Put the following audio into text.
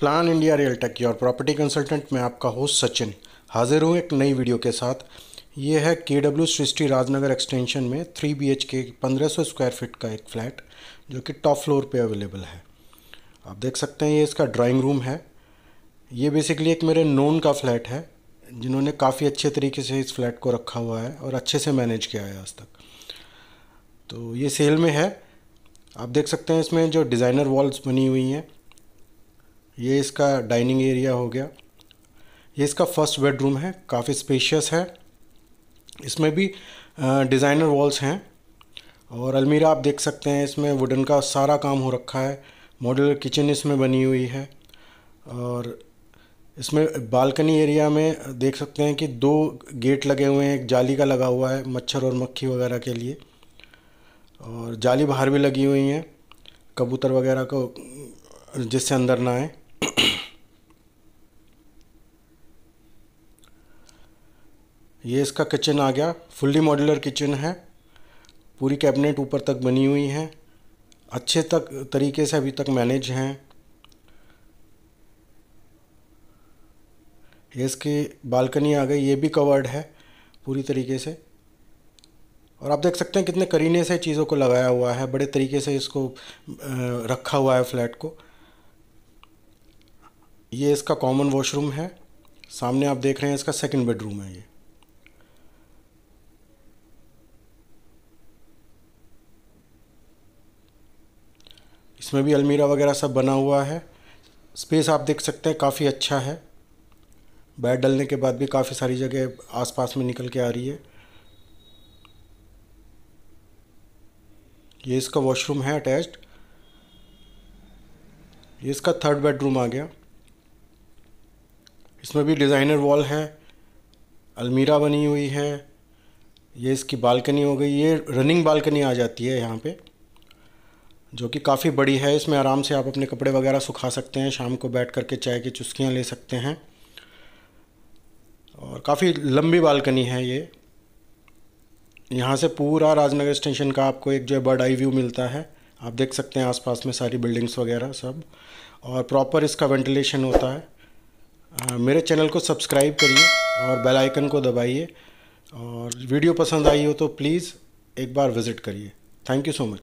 plan India real tech your property consultant मैं आपका host Sachin हाजिर हूँ एक नई वीडियो के साथ ये है K W Srishti Rajnagar extension में थ्री बी एच के पंद्रह सौ स्क्वायर फिट का एक फ्लैट जो कि टॉप फ्लोर पे अवेलेबल है आप देख सकते हैं ये इसका ड्राइंग रूम है ये बेसिकली एक मेरे नोन का फ्लैट है जिन्होंने काफ़ी अच्छे तरीके से इस फ्लैट को रखा हुआ है और अच्छे से मैनेज किया है आज तक तो ये सेल में है आप देख सकते हैं इसमें जो डिज़ाइनर वॉल्स बनी हुई हैं ये इसका डाइनिंग एरिया हो गया ये इसका फर्स्ट बेडरूम है काफ़ी स्पेशियस है इसमें भी डिज़ाइनर वॉल्स हैं और अलमीरा आप देख सकते हैं इसमें वुडन का सारा काम हो रखा है मॉडल किचन इसमें बनी हुई है और इसमें बालकनी एरिया में देख सकते हैं कि दो गेट लगे हुए हैं एक जाली का लगा हुआ है मच्छर और मक्खी वगैरह के लिए और जाली बाहर भी लगी हुई हैं कबूतर वगैरह को जिससे अंदर ना आए ये इसका किचन आ गया फुल्ली मॉड्यूलर किचन है पूरी कैबिनेट ऊपर तक बनी हुई है अच्छे तक तरीके से अभी तक मैनेज हैं ये इसकी बालकनी आ गई ये भी कवर्ड है पूरी तरीके से और आप देख सकते हैं कितने करीने से चीज़ों को लगाया हुआ है बड़े तरीके से इसको रखा हुआ है फ्लैट को ये इसका कॉमन वॉशरूम है सामने आप देख रहे हैं इसका सेकंड बेडरूम है ये इसमें भी अलमीरा वगैरह सब बना हुआ है स्पेस आप देख सकते हैं काफ़ी अच्छा है बेड डलने के बाद भी काफ़ी सारी जगह आसपास में निकल के आ रही है ये इसका वॉशरूम है अटैच्ड ये इसका थर्ड बेडरूम आ गया इसमें भी डिज़ाइनर वॉल है अलमीरा बनी हुई है ये इसकी बालकनी हो गई ये रनिंग बालकनी आ जाती है यहाँ पे जो कि काफ़ी बड़ी है इसमें आराम से आप अपने कपड़े वगैरह सुखा सकते हैं शाम को बैठ करके चाय की चुस्कियाँ ले सकते हैं और काफ़ी लंबी बालकनी है ये यहाँ से पूरा राजनगर स्टेशन का आपको एक जो है बर्ड आई व्यू मिलता है आप देख सकते हैं आसपास में सारी बिल्डिंग्स वगैरह सब और प्रॉपर इसका वेंटिलेशन होता है मेरे चैनल को सब्सक्राइब करिए और बेल आइकन को दबाइए और वीडियो पसंद आई हो तो प्लीज़ एक बार विज़िट करिए थैंक यू सो मच